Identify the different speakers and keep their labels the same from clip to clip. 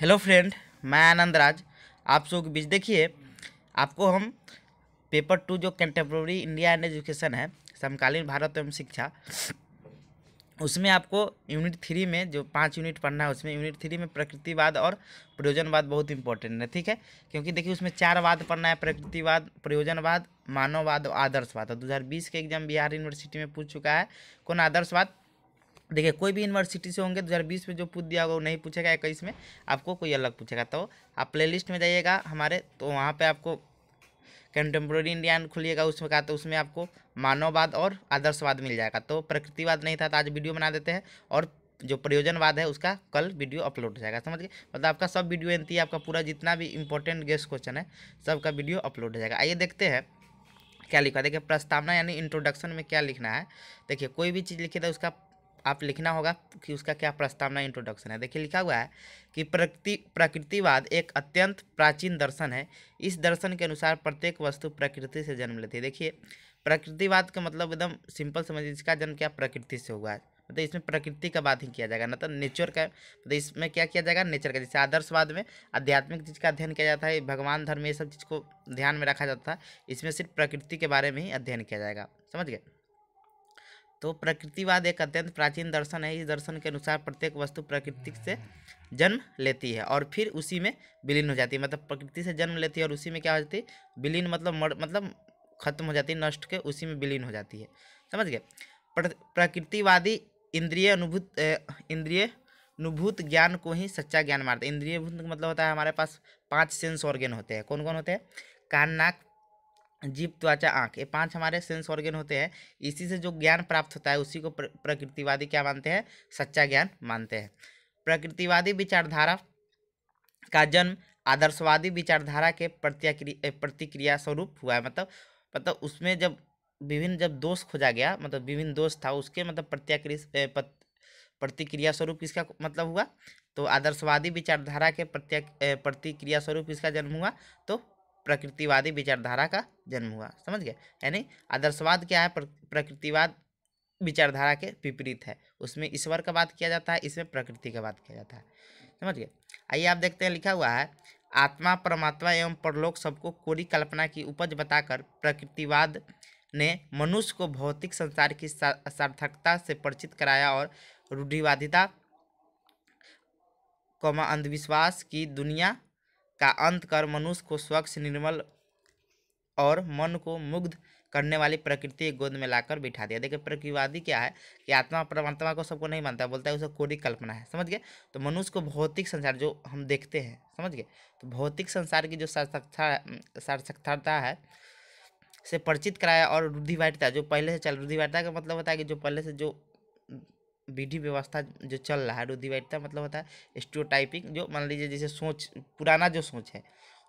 Speaker 1: hello friend मैं आनंद राज आप सब बीच देखिए आपको हम पेपर टू जो कंटेम्प्रोरी इंडिया एंड एजुकेशन है समकालीन भारत एवं शिक्षा उसमें आपको यूनिट थ्री में जो पांच यूनिट पढ़ना है उसमें यूनिट थ्री में प्रकृतिवाद और प्रयोजनवाद बहुत इंपॉर्टेंट है ठीक है क्योंकि देखिए उसमें चार वाद पढ़ना है प्रकृतिवाद प्रयोजनवाद मानववाद और आदर्शवाद और तो 2020 के एग्जाम बिहार यूनिवर्सिटी में पूछ चुका है कौन आदर्शवाद देखिए कोई भी यूनिवर्सिटी से होंगे 2020 में जो पूछ दिया होगा वो नहीं पूछेगा इक्कीस में आपको कोई अलग पूछेगा तो आप प्लेलिस्ट में जाइएगा हमारे तो वहाँ पे आपको कंटेम्प्रेरी इंडियन खुलिएगा उसमें कहा तो उसमें आपको मानववाद और आदर्शवाद मिल जाएगा तो प्रकृतिवाद नहीं था तो आज वीडियो बना देते हैं और जो प्रयोजनवाद है उसका कल वीडियो अपलोड हो जाएगा समझ गए मतलब आपका सब वीडियो एनती है आपका पूरा जितना भी इंपॉर्टेंट गेस्ट क्वेश्चन है सबका वीडियो अपलोड हो जाएगा आइए देखते हैं क्या लिखा देखिए प्रस्तावना यानी इंट्रोडक्शन में क्या लिखना है देखिए कोई भी चीज़ लिखी था तो उसका आप लिखना होगा कि उसका क्या प्रस्तावना इंट्रोडक्शन है देखिए लिखा हुआ है कि प्रकृति प्रकृतिवाद एक अत्यंत प्राचीन दर्शन है इस दर्शन के अनुसार प्रत्येक वस्तु प्रकृति से जन्म लेती है देखिए प्रकृतिवाद का मतलब एकदम सिंपल समझिए इसका जन्म क्या प्रकृति से हुआ है मतलब इसमें प्रकृति का बात ही किया जाएगा तो नेचर का मतलब इसमें क्या किया जाएगा नेचर का जैसे आदर्शवाद में आध्यात्मिक चीज़ का अध्ययन किया जाता है भगवान धर्म ये सब चीज़ को ध्यान में रखा जाता है इसमें सिर्फ प्रकृति के बारे में ही अध्ययन किया जाएगा समझ गए तो प्रकृतिवाद एक अत्यंत प्राचीन दर्शन है इस दर्शन के अनुसार प्रत्येक वस्तु प्रकृति से जन्म लेती है और फिर उसी में विलीन हो जाती है मतलब प्रकृति से जन्म लेती है और उसी में क्या हो जाती है विलीन मतलब मर मतलब खत्म हो जाती है नष्ट के उसी में विलीन हो जाती है समझ गए प्रकृतिवादी इंद्रिय अनुभूत इंद्रिय अनुभूत ज्ञान को ही सच्चा ज्ञान मानते हैं इंद्रियभूत मतलब होता है हमारे पास पाँच सेंस ऑर्गेन होते हैं कौन कौन होते हैं कान नाक जीव त्वचा आँख ये पांच हमारे सेंस ऑर्गेन होते हैं इसी से जो ज्ञान प्राप्त होता है उसी को प्र, प्रकृतिवादी क्या मानते हैं सच्चा ज्ञान मानते हैं प्रकृतिवादी विचारधारा का जन्म आदर्शवादी विचारधारा के प्रत्याक्रिया प्रतिक्रिया स्वरूप हुआ है मतलब मतलब उसमें जब विभिन्न जब दोष खोजा गया मतलब विभिन्न दोष था उसके मतलब प्रत्याक्रिया पत, प्रतिक्रिया स्वरूप किसका मतलब हुआ तो आदर्शवादी विचारधारा के प्रत्यक प्रतिक्रिया स्वरूप इसका जन्म हुआ तो प्रकृतिवादी विचारधारा का जन्म हुआ समझ गए यानी आदर्शवाद क्या है प्रकृतिवाद विचारधारा के विपरीत है उसमें ईश्वर का बात किया जाता है इसमें प्रकृति का बात किया जाता है समझ गए आइए आप देखते हैं लिखा हुआ है आत्मा परमात्मा एवं परलोक सबको कोरी कल्पना की उपज बताकर प्रकृतिवाद ने मनुष्य को भौतिक संसार की सार्थकता से परिचित कराया और रूढ़िवादिता कौमा अंधविश्वास की दुनिया का अंत कर मनुष्य को स्वच्छ निर्मल और मन को मुग्ध करने वाली प्रकृति गोद में लाकर बिठा दिया देखिए प्रकृतिवादी क्या है कि आत्मा परमात्मा को सबको नहीं मानता बोलता है उसे कोरी कल्पना है समझ गए तो मनुष्य को भौतिक संसार जो हम देखते हैं समझ गए तो भौतिक संसार की जो सार्थकता सार्थकता है से परिचित कराया और रूढ़िवादिता जो पहले से चल रूढ़िवादिता का मतलब होता है कि जो पहले से जो विधि व्यवस्था जो चल रहा है रुधिवैधता मतलब होता है स्टोटाइपिंग जो मान लीजिए जैसे सोच पुराना जो सोच है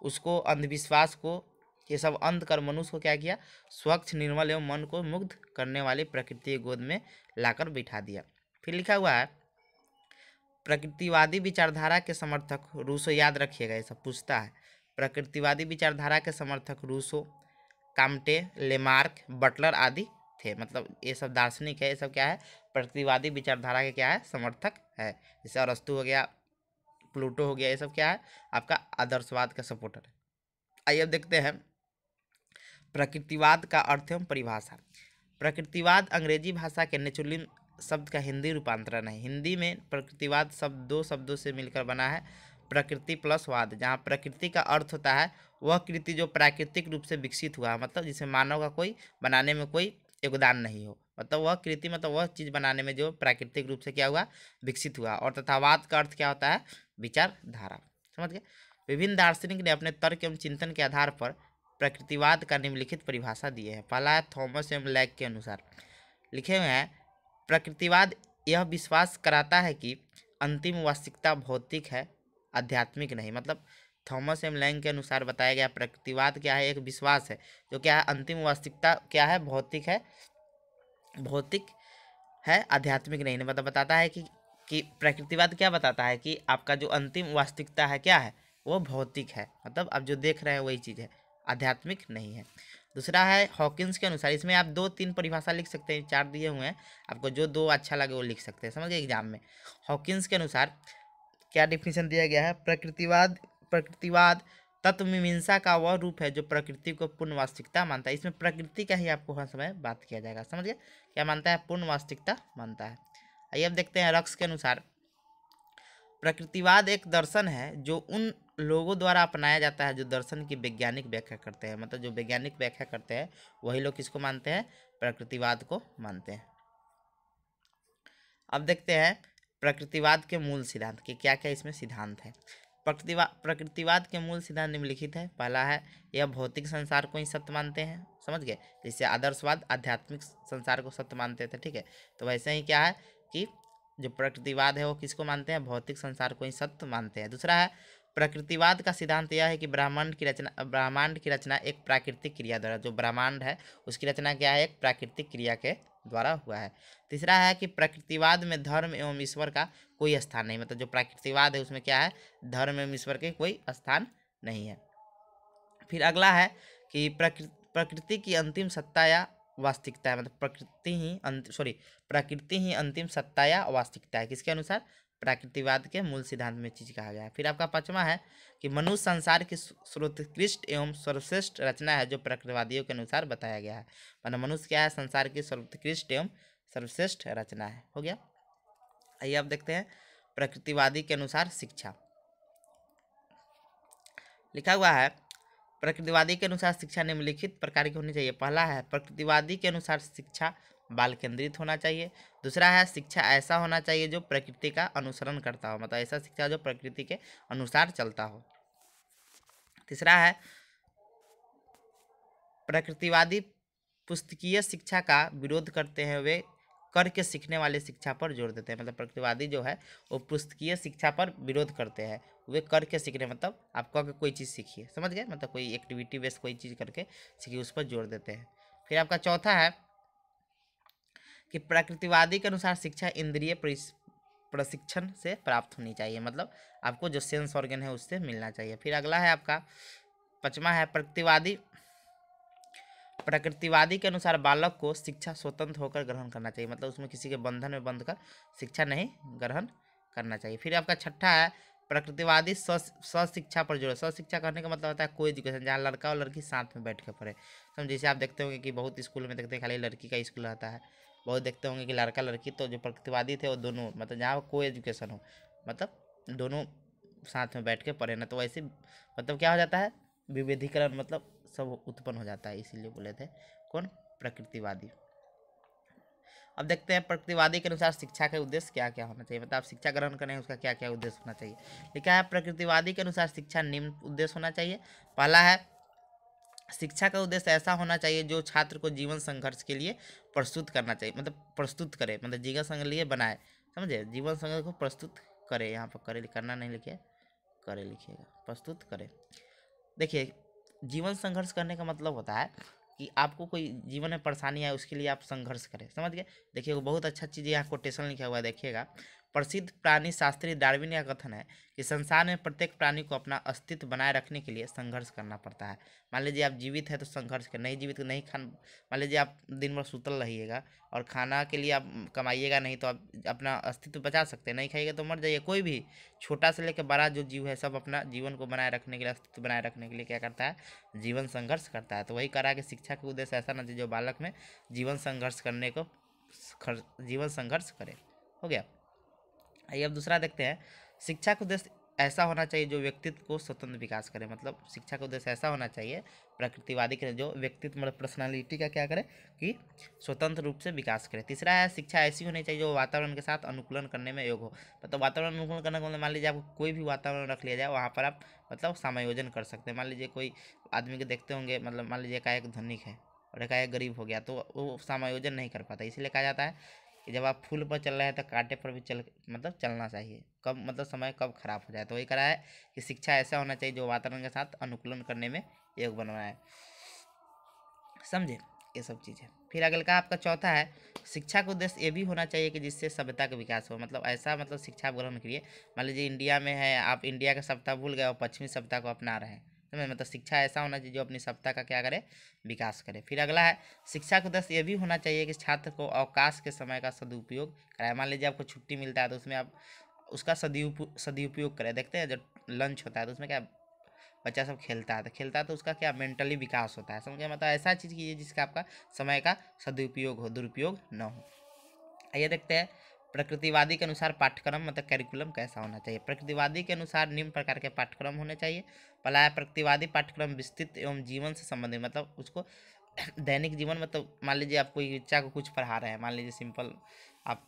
Speaker 1: उसको अंधविश्वास को ये सब अंत कर मनुष्य को क्या किया स्वच्छ निर्मल एवं मन को मुग्ध करने वाली प्रकृति गोद में लाकर बिठा दिया फिर लिखा हुआ है प्रकृतिवादी विचारधारा के समर्थक रूसो याद रखिएगा ये सब पूछता है प्रकृतिवादी विचारधारा के समर्थक रूसो कामटे लेमार्क बटलर आदि थे मतलब ये सब दार्शनिक है ये सब क्या है प्रतिवादी विचारधारा के क्या है समर्थक है जैसे अरस्तु हो गया प्लूटो हो गया ये सब क्या है आपका आदर्शवाद का सपोर्टर है आइए अब देखते हैं प्रकृतिवाद का अर्थ एवं परिभाषा प्रकृतिवाद अंग्रेजी भाषा के नेचुलिन शब्द का हिंदी रूपांतरण है हिंदी में प्रकृतिवाद शब्द दो शब्दों से मिलकर बना है प्रकृति प्लस वाद जहाँ प्रकृति का अर्थ होता है वह कृति जो प्राकृतिक रूप से विकसित हुआ है मतलब जिसे मानव का कोई बनाने में कोई योगदान नहीं हो मतलब वह कृति मतलब वह चीज़ बनाने में जो प्राकृतिक रूप से क्या हुआ विकसित हुआ और तथावाद का अर्थ क्या होता है विचारधारा समझ गए विभिन्न दार्शनिक ने अपने तर्क एवं चिंतन के आधार पर प्रकृतिवाद का निम्नलिखित परिभाषा दिए हैं पहला है थॉमस एम लैक के अनुसार लिखे हुए हैं प्रकृतिवाद यह विश्वास कराता है कि अंतिम वास्तविकता भौतिक है आध्यात्मिक नहीं मतलब थॉमस एम लैंग के अनुसार बताया गया प्रकृतिवाद क्या है एक विश्वास है जो क्या है अंतिम वास्तविकता क्या है भौतिक है भौतिक है आध्यात्मिक नहीं बता मतलब बताता है कि कि प्रकृतिवाद क्या बताता है कि आपका जो अंतिम वास्तविकता है क्या है वो भौतिक है मतलब आप जो देख रहे हैं वही चीज़ है आध्यात्मिक नहीं है दूसरा है हॉकिंस के अनुसार इसमें आप दो तीन परिभाषा लिख सकते हैं चार दिए हुए हैं आपको जो दो अच्छा लगे वो लिख सकते हैं समझ गए एग्जाम में हॉकिंस के अनुसार क्या डिफिनेशन दिया गया है प्रकृतिवाद प्रकृतिवाद तत्व मीमांसा का वह रूप है जो प्रकृति को पूर्ण वास्तविकता मानता है इसमें प्रकृति का ही आपको हर समय बात किया जाएगा समझ गए क्या मानता है पूर्ण वास्तविकता मानता है आइए अब देखते हैं रक्स के अनुसार प्रकृतिवाद एक दर्शन है जो उन लोगों द्वारा अपनाया जाता है जो दर्शन की वैज्ञानिक व्याख्या करते हैं मतलब जो वैज्ञानिक व्याख्या करते हैं वही लोग किसको मानते हैं प्रकृतिवाद को मानते हैं अब देखते हैं प्रकृतिवाद के मूल सिद्धांत के क्या क्या इसमें सिद्धांत है प्रकृतिवा प्रकृतिवाद के मूल सिद्धांत निम्नलिखित है पहला है यह भौतिक संसार को ही सत्य मानते हैं समझ गए जैसे आदर्शवाद आध्यात्मिक संसार को सत्य मानते थे ठीक है तो वैसे ही क्या है कि जो प्रकृतिवाद है वो किसको मानते हैं भौतिक संसार को ही सत्य मानते हैं दूसरा है प्रकृतिवाद का सिद्धांत यह है कि ब्रह्मांड की रचना ब्रह्मांड की रचना एक प्राकृतिक क्रिया द्वारा जो ब्रह्मांड है उसकी रचना क्या है एक प्राकृतिक क्रिया के द्वारा हुआ है तीसरा है कि प्रकृतिवाद में धर्म एवं ईश्वर का कोई स्थान नहीं मतलब जो प्रकृतिवाद है उसमें क्या है धर्म एवं ईश्वर के कोई स्थान नहीं है फिर अगला है कि प्रकृति प्रकृति की अंतिम सत्ता या वास्तविकता है मतलब प्रकृति ही सॉरी प्रकृति ही अंतिम सत्ता या वास्तविकता है किसके अनुसार प्राकृतिवाद के मूल सिद्धांत में चीज कहा गया है फिर आपका पांचवा है कि मनुष्य संसार की सर्वोत्कृष्ट एवं सर्वश्रेष्ठ रचना है जो प्रकृतिवादियों के अनुसार बताया गया है मतलब मनुष्य क्या है संसार की सर्वोत्कृष्ट एवं सर्वश्रेष्ठ रचना है हो गया आइए आप देखते हैं प्रकृतिवादी के अनुसार शिक्षा लिखा हुआ है प्रकृतिवादी के अनुसार शिक्षा निम्नलिखित प्रकार की होनी चाहिए पहला है प्रकृतिवादी के अनुसार शिक्षा बाल केंद्रित होना चाहिए दूसरा है शिक्षा ऐसा होना चाहिए जो प्रकृति का अनुसरण करता हो मतलब ऐसा शिक्षा जो प्रकृति के अनुसार चलता हो तीसरा है प्रकृतिवादी पुस्तकीय शिक्षा का विरोध करते हैं वे कर के सीखने वाले शिक्षा पर जोर देते हैं मतलब प्रकृतिवादी जो है वो पुस्तकीय शिक्षा पर विरोध करते हैं वे कर के सीखने मतलब आप कह के कोई चीज़ सीखिए समझ गए मतलब कोई एक्टिविटी बेस्ड कोई चीज़ करके सीखिए उस पर जोर देते हैं फिर आपका चौथा है कि प्रकृतिवादी के अनुसार शिक्षा इंद्रिय प्रशिक्षण से प्राप्त होनी चाहिए मतलब आपको जो सेंस ऑर्गन है उससे मिलना चाहिए फिर अगला है आपका पचमा है प्रकृतिवादी प्रकृतिवादी के अनुसार बालक को शिक्षा स्वतंत्र होकर ग्रहण करना चाहिए मतलब उसमें किसी के बंधन में बंध कर शिक्षा नहीं ग्रहण करना चाहिए फिर आपका छठा है प्रकृतिवादी सशिक्षा पर जोर सशिक्षा करने का मतलब होता है कोई एजुकेशन जहाँ लड़का और लड़की साथ में बैठ के पढ़े तो जैसे आप देखते होंगे कि बहुत स्कूल में देखते हैं खाली लड़की का स्कूल रहता है बहुत देखते होंगे कि लड़का लड़की तो जो प्रतिवादी थे वो दोनों मतलब जहाँ को एजुकेशन हो मतलब दोनों साथ में बैठ के पढ़े ना तो वैसे मतलब क्या हो जाता है विविधीकरण मतलब सब उत्पन्न हो जाता है इसीलिए बोले थे कौन प्रकृतिवादी अब देखते हैं प्रकृतिवादी के अनुसार शिक्षा का उद्देश्य क्या क्या होना चाहिए मतलब आप शिक्षा ग्रहण करें उसका क्या क्या उद्देश्य होना चाहिए लिखा है प्रकृतिवादी के अनुसार शिक्षा निम्न उद्देश्य होना चाहिए पहला है शिक्षा का उद्देश्य ऐसा होना चाहिए जो छात्र को जीवन संघर्ष के लिए प्रस्तुत करना चाहिए मतलब प्रस्तुत करे मतलब जीवन संघ लिए बनाए समझे जीवन संघर्ष को प्रस्तुत करे यहाँ पर करे करना नहीं लिखे करे लिखिएगा प्रस्तुत करे देखिए जीवन संघर्ष करने का मतलब होता है कि आपको कोई जीवन में परेशानी आए उसके लिए आप संघर्ष करें समझ गए देखिए बहुत अच्छा चीज़ यहाँ कोटेशन लिखा हुआ है देखिएगा प्रसिद्ध प्राणी शास्त्री डार्विन का कथन है कि संसार में प्रत्येक प्राणी को अपना अस्तित्व बनाए रखने के लिए संघर्ष करना पड़ता है मान लीजिए आप जीवित है तो संघर्ष कर नहीं जीवित नहीं खान मान लीजिए आप दिन भर सुतल रहिएगा और खाना के लिए आप कमाइएगा नहीं तो आप अपना अस्तित्व बचा सकते हैं नहीं खाइएगा तो मर जाइए कोई भी छोटा से लेकर बड़ा जो जीव है सब अपना जीवन को बनाए रखने के लिए अस्तित्व बनाए रखने के लिए क्या करता है जीवन संघर्ष करता है तो वही करा कि शिक्षा का उद्देश्य ऐसा ना जो बालक में जीवन संघर्ष करने को जीवन संघर्ष करे हो गया आइए अब दूसरा देखते हैं शिक्षा का उद्देश्य ऐसा होना चाहिए जो व्यक्तित्व को स्वतंत्र विकास करे मतलब शिक्षा का उद्देश्य ऐसा होना चाहिए प्रकृतिवादी के जो व्यक्तित्व मतलब पर्सनालिटी का क्या करे कि स्वतंत्र रूप से विकास करे तीसरा है शिक्षा ऐसी होनी चाहिए जो वातावरण के साथ अनुकूलन करने में योग हो मतलब वातावरण अनुकूलन करने का मतलब मान लीजिए आपको कोई भी वातावरण रख लिया जाए वहाँ पर आप मतलब समायोजन कर सकते हैं मान लीजिए कोई आदमी को देखते होंगे मतलब मान लीजिए का एक धनिक है और एक गरीब हो गया तो वो समायोजन नहीं कर पाता इसलिए कहा जाता है कि जब आप फूल पर चल रहे हैं तो कांटे पर भी चल मतलब चलना चाहिए कब मतलब समय कब खराब हो जाए तो वही करा है कि शिक्षा ऐसा होना चाहिए जो वातावरण के साथ अनुकूलन करने में योग बन रहा है समझे ये सब चीज़ है फिर अगल का आपका चौथा है शिक्षा का उद्देश्य ये भी होना चाहिए कि जिससे सभ्यता का विकास हो मतलब ऐसा मतलब शिक्षा ग्रहण करिए मान लीजिए इंडिया में है आप इंडिया का सभ्यता भूल गए और पश्चिमी सभ्यता को अपना रहे हैं समय मतलब शिक्षा ऐसा होना चाहिए जो अपनी सभ्यता का क्या करे विकास करे फिर अगला है शिक्षा का दस ये भी होना चाहिए कि छात्र को अवकाश के समय का सदुपयोग कराए मान लीजिए आपको छुट्टी मिलता है तो उसमें आप उसका सदुपयोग सदुपयोग करें देखते हैं जब लंच होता है तो उसमें क्या बच्चा सब खेलता है तो खेलता है तो उसका क्या मेंटली विकास होता है समझे मतलब ऐसा चीज़ कीजिए जिसका आपका समय का सदुपयोग हो दुरुपयोग न हो आइए देखते हैं प्रकृतिवादी के अनुसार पाठ्यक्रम मतलब कैरिकुलम कैसा होना चाहिए प्रकृतिवादी के अनुसार निम्न प्रकार के पाठ्यक्रम होने चाहिए पलाया प्रकृतिवादी पाठ्यक्रम विस्तृत एवं जीवन से संबंधित मतलब उसको दैनिक जीवन मतलब मान लीजिए आप कोई इच्छा को कुछ पढ़ा रहे हैं मान लीजिए सिंपल आप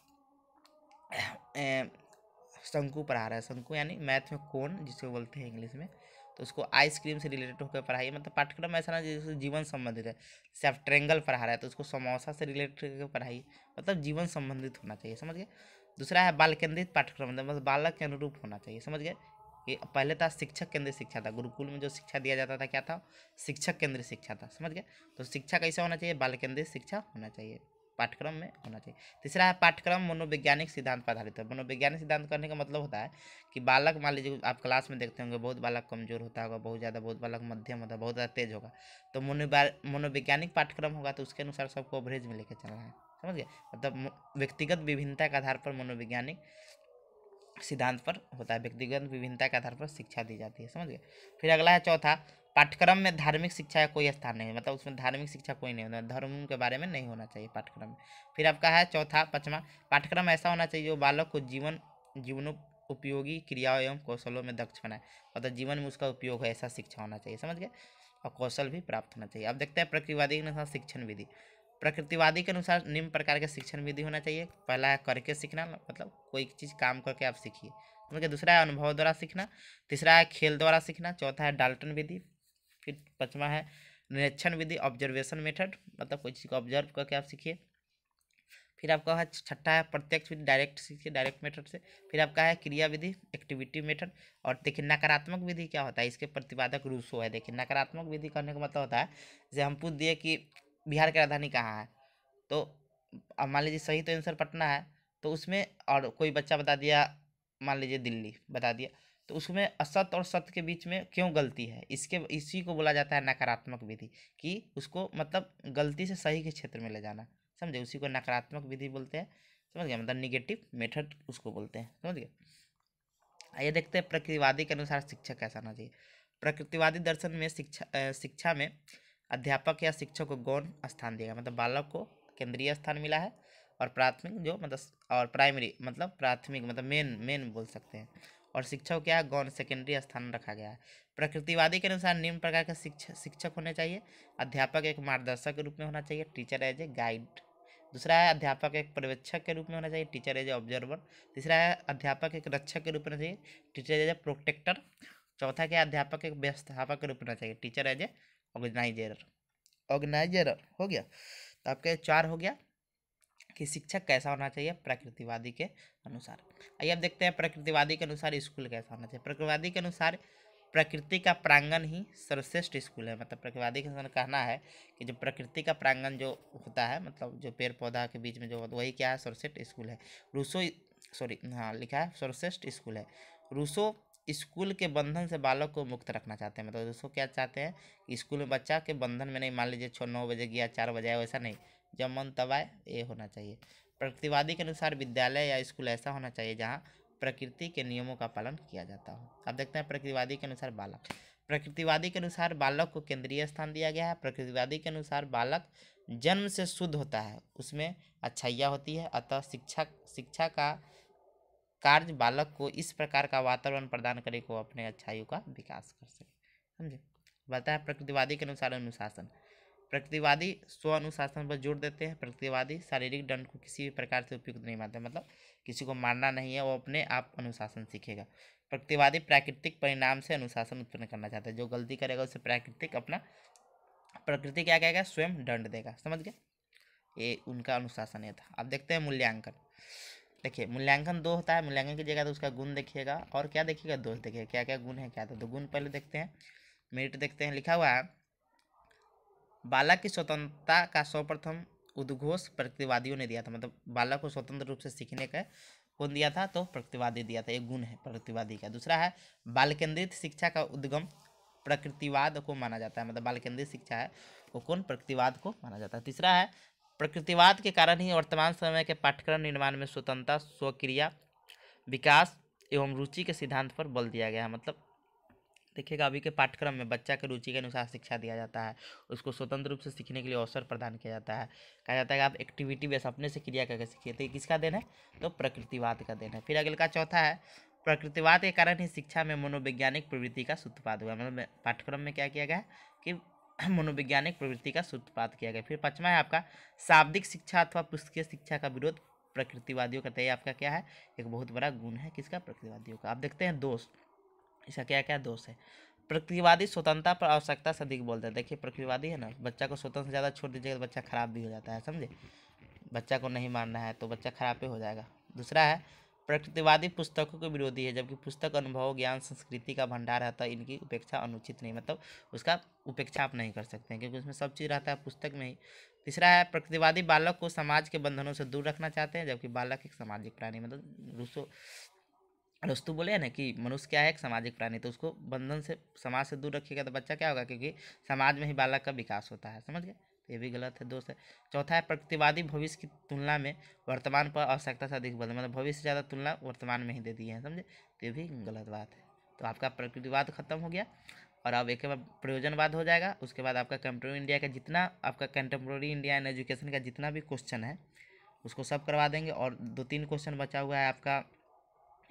Speaker 1: शंकु पढ़ा रहे हैं शंकु यानी मैथ में कौन जिसको बोलते हैं इंग्लिश में तो उसको आइसक्रीम से रिलेटेड होकर पढ़ाइए मतलब पाठ्यक्रम ऐसा ना जैसे जीवन संबंधित है जैसे आप ट्रेंगल पढ़ा रहे हैं तो उसको समोसा से रिलेटेड होकर पढ़ाइए मतलब जीवन संबंधित होना चाहिए समझ गए दूसरा है बाल केंद्रित पाठ्यक्रम मतलब बालक के अनुरूप होना चाहिए समझ गए ये पहले था शिक्षक केंद्रित शिक्षा था गुरुकुल में जो शिक्षा दिया जाता था क्या था शिक्षक केंद्रित शिक्षा था समझ गए तो शिक्षा कैसे होना चाहिए बाल केंद्रित शिक्षा होना चाहिए पाठ्यक्रम में होना चाहिए तीसरा है पाठ्यक्रम मनोवैज्ञानिक सिद्धांत पर आधारित है मनोवैज्ञानिक सिद्धांत करने का मतलब होता है कि बालक मान लीजिए आप क्लास में देखते होंगे बहुत बालक कमजोर होता होगा बहुत ज़्यादा बहुत बालक मध्यम होता है बहुत ज़्यादा तेज होगा तो मनोवैज्ञानिक पाठ्यक्रम होगा तो उसके अनुसार सबको अवरेज में लेकर चलना है समझ गए मतलब व्यक्तिगत विभिन्नता के आधार पर मनोवैज्ञानिक सिद्धांत पर होता है व्यक्तिगत विभिन्नता के आधार पर शिक्षा दी जाती है समझ गए फिर अगला है चौथा पाठ्यक्रम में धार्मिक शिक्षा का कोई स्थान नहीं मतलब उसमें धार्मिक शिक्षा कोई नहीं होता धर्म के बारे में नहीं होना चाहिए पाठ्यक्रम में फिर आपका है चौथा पचवा पाठ्यक्रम ऐसा होना चाहिए जो बालक को जीवन जीवनों उपयोगी क्रियाओं एवं कौशलों में दक्ष बनाए मतलब जीवन में उसका उपयोग है ऐसा शिक्षा होना चाहिए समझ गए और कौशल भी प्राप्त होना चाहिए अब देखते हैं प्रकृतिवादी के अनुसार शिक्षण विधि प्रकृतिवादी के अनुसार निम्न प्रकार के शिक्षण विधि होना चाहिए पहला है करके सीखना मतलब कोई चीज़ काम करके आप सीखिए समझ गए दूसरा है अनुभव द्वारा सीखना तीसरा है खेल द्वारा सीखना चौथा है डाल्टन विधि फिर पचवा है निरीक्षण विधि ऑब्जर्वेशन मेथड मतलब कोई चीज़ को ऑब्जर्व करके आप सीखिए फिर आपका है छठा है प्रत्यक्ष विधि डायरेक्ट सीखिए डायरेक्ट मेथड से फिर आपका है क्रिया विधि एक्टिविटी मेथड और देखिए नकारात्मक विधि क्या होता है इसके प्रतिपादक रूसो है देखिए नकारात्मक विधि करने का मतलब होता है जैसे हम पूछ दिए कि बिहार की राजधानी कहाँ है तो मान लीजिए सही तो आंसर पटना है तो उसमें और कोई बच्चा बता दिया मान लीजिए दिल्ली बता दिया तो उसमें असत और सत्य के बीच में क्यों गलती है इसके इसी को बोला जाता है नकारात्मक विधि कि उसको मतलब गलती से सही के क्षेत्र में ले जाना समझे उसी को नकारात्मक विधि बोलते हैं समझ गया मतलब निगेटिव मेथड उसको बोलते हैं समझ गए आइए देखते हैं प्रकृतिवादी के अनुसार शिक्षक कैसा होना चाहिए प्रकृतिवादी दर्शन में शिक्षा शिक्षा में अध्यापक या शिक्षक को गौण स्थान दिया गया मतलब बालक को केंद्रीय स्थान मिला है और प्राथमिक जो मतलब और प्राइमरी मतलब प्राथमिक मतलब मेन मेन बोल सकते हैं और शिक्षक क्या है सेकेंडरी स्थान रखा गया है प्रकृतिवादी के अनुसार निम्न प्रकार के शिक्षक शिक्षक होने चाहिए अध्यापक एक मार्गदर्शक के रूप में होना चाहिए टीचर एज ए गाइड दूसरा है अध्यापक एक पर्यवेक्षक के रूप में होना चाहिए टीचर एज ए ऑब्जर्वर तीसरा है अध्यापक एक रक्षक के रूप में चाहिए टीचर एज ए प्रोटेक्टर चौथा क्या अध्यापक एक व्यवस्थापक के रूप में चाहिए teacher as a organiser organiser हो गया तो आपका चार हो गया कि शिक्षक कैसा होना चाहिए प्रकृतिवादी के अनुसार आइए अब देखते हैं प्रकृतिवादी के अनुसार स्कूल कैसा होना चाहिए प्रकृतिवादी के अनुसार प्रकृति का प्रांगण ही सर्वश्रेष्ठ स्कूल है मतलब प्रकृतिवादी के अनुसार कहना है कि जो प्रकृति का प्रांगण जो होता है मतलब जो पेड़ पौधा के बीच में जो वही क्या है सर्वश्रेष्ठ स्कूल है रूसो सॉरी हाँ लिखा है सर्वश्रेष्ठ स्कूल है रूसो स्कूल के बंधन से बालक को मुक्त रखना चाहते हैं मतलब दोस्तों क्या चाहते हैं स्कूल में बच्चा के बंधन में नहीं मान लीजिए छः नौ बजे गया चार बजे वैसा नहीं जब मन तब आए ये होना चाहिए प्रकृतिवादी के अनुसार विद्यालय या स्कूल ऐसा होना चाहिए जहाँ प्रकृति के नियमों का पालन किया जाता हो अब देखते हैं प्रकृतिवादी के अनुसार बालक प्रकृतिवादी के अनुसार बालक को केंद्रीय स्थान दिया गया है प्रकृतिवादी के अनुसार बालक जन्म से शुद्ध होता है उसमें अच्छाइयाँ होती है अतः शिक्षा शिक्षा का कार्य बालक को इस प्रकार का वातावरण प्रदान करे को अपने अच्छाइयों का विकास कर सके समझे बताया प्रकृतिवादी के अनुसार अनुशासन प्रकृतिवादी स्व अनुशासन पर जोर देते हैं प्रकृतिवादी शारीरिक दंड को किसी भी प्रकार से उपयुक्त नहीं मानते मतलब किसी को मारना नहीं है वो अपने आप अनुशासन सीखेगा प्रकृतिवादी प्राकृतिक परिणाम से अनुशासन उत्पन्न करना चाहता है जो गलती करेगा उसे प्राकृतिक अपना प्रकृति क्या कहेगा स्वयं दंड देगा समझ गए ये उनका अनुशासन ये था अब देखते हैं मूल्यांकन देखिए मूल्यांकन दो होता है मूल्यांकन की जगह तो उसका गुण देखिएगा और क्या देखिएगा दोष देखिएगा क्या क्या गुण है क्या तो गुण पहले देखते हैं मेरिट देखते हैं लिखा हुआ है बाला की स्वतंत्रता का सर्वप्रथम उद्घोष प्रकृतिवादियों ने दिया था मतलब बाला को स्वतंत्र रूप से सीखने का कौन दिया था तो प्रकृतिवादी दिया था एक गुण है प्रकृतिवादी का दूसरा है बाल केंद्रित शिक्षा का उद्गम प्रकृतिवाद को माना जाता है मतलब बाल केंद्रित शिक्षा है वो कौन प्रकृतिवाद को माना जाता है तीसरा है प्रकृतिवाद के कारण ही वर्तमान समय के पाठ्यक्रम निर्माण में स्वतंत्रता स्वक्रिया विकास एवं रुचि के सिद्धांत पर बल दिया गया है मतलब देखिएगा अभी के पाठ्यक्रम में बच्चा के रुचि के अनुसार शिक्षा दिया जाता है उसको स्वतंत्र रूप से सीखने के लिए अवसर प्रदान किया जाता है कहा जाता है कि आप एक्टिविटी बेस अपने से क्रिया करके सीखिए तो किसका देन है तो प्रकृतिवाद का देन है फिर अगले का चौथा है प्रकृतिवाद के कारण ही शिक्षा में मनोवैज्ञानिक प्रवृत्ति का सूत्रपात हुआ मतलब पाठ्यक्रम में क्या किया गया कि मनोवैज्ञानिक प्रवृत्ति का सूत्रपात किया गया फिर पाँचवा है आपका शाब्दिक शिक्षा अथवा पुस्तकीय शिक्षा का विरोध प्रकृतिवादियों का तय आपका क्या है एक बहुत बड़ा गुण है किसका प्रकृतिवादियों का आप देखते हैं दोष इसका क्या क्या दोष है प्रकृतिवादी स्वतंत्रता पर आवश्यकता से अधिक बोलते हैं देखिए प्रकृतिवादी है ना बच्चा को स्वतंत्र से ज़्यादा छोड़ दीजिएगा तो बच्चा खराब भी हो जाता है समझे बच्चा को नहीं मानना है तो बच्चा खराब पे हो जाएगा दूसरा है प्रकृतिवादी पुस्तकों के विरोधी है जबकि पुस्तक अनुभव ज्ञान संस्कृति का भंडार रहता है इनकी उपेक्षा अनुचित नहीं मतलब उसका उपेक्षा आप नहीं कर सकते हैं क्योंकि उसमें सब चीज़ रहता है पुस्तक में ही तीसरा है प्रकृतिवादी बालक को समाज के बंधनों से दूर रखना चाहते हैं जबकि बालक एक सामाजिक प्राणी मतलब रूसो दोस्तों बोले ना कि मनुष्य क्या है एक सामाजिक प्राणी तो उसको बंधन से समाज से दूर रखिएगा तो बच्चा क्या होगा क्योंकि समाज में ही बालक का विकास होता है समझ गए तो ये भी गलत है दोस्त है चौथा है प्रकृतिवादी भविष्य की तुलना में वर्तमान पर आवश्यकता से अधिक बदल मतलब भविष्य से ज़्यादा तुलना वर्तमान में ही दे दिए हैं समझे तो ये भी गलत बात है तो आपका प्रकृतिवाद खत्म हो गया और अब एक बार प्रयोजनवाद हो जाएगा उसके बाद आपका कंप्यूटर इंडिया का जितना आपका कंटेम्प्रेरी इंडिया एंड एजुकेशन का जितना भी क्वेश्चन है उसको सब करवा देंगे और दो तीन क्वेश्चन बचा हुआ है आपका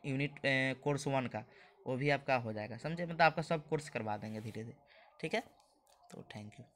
Speaker 1: यूनिट कोर्स वन का वो भी आपका हो जाएगा समझे मतलब आपका सब कोर्स करवा देंगे धीरे धीरे ठीक है तो थैंक यू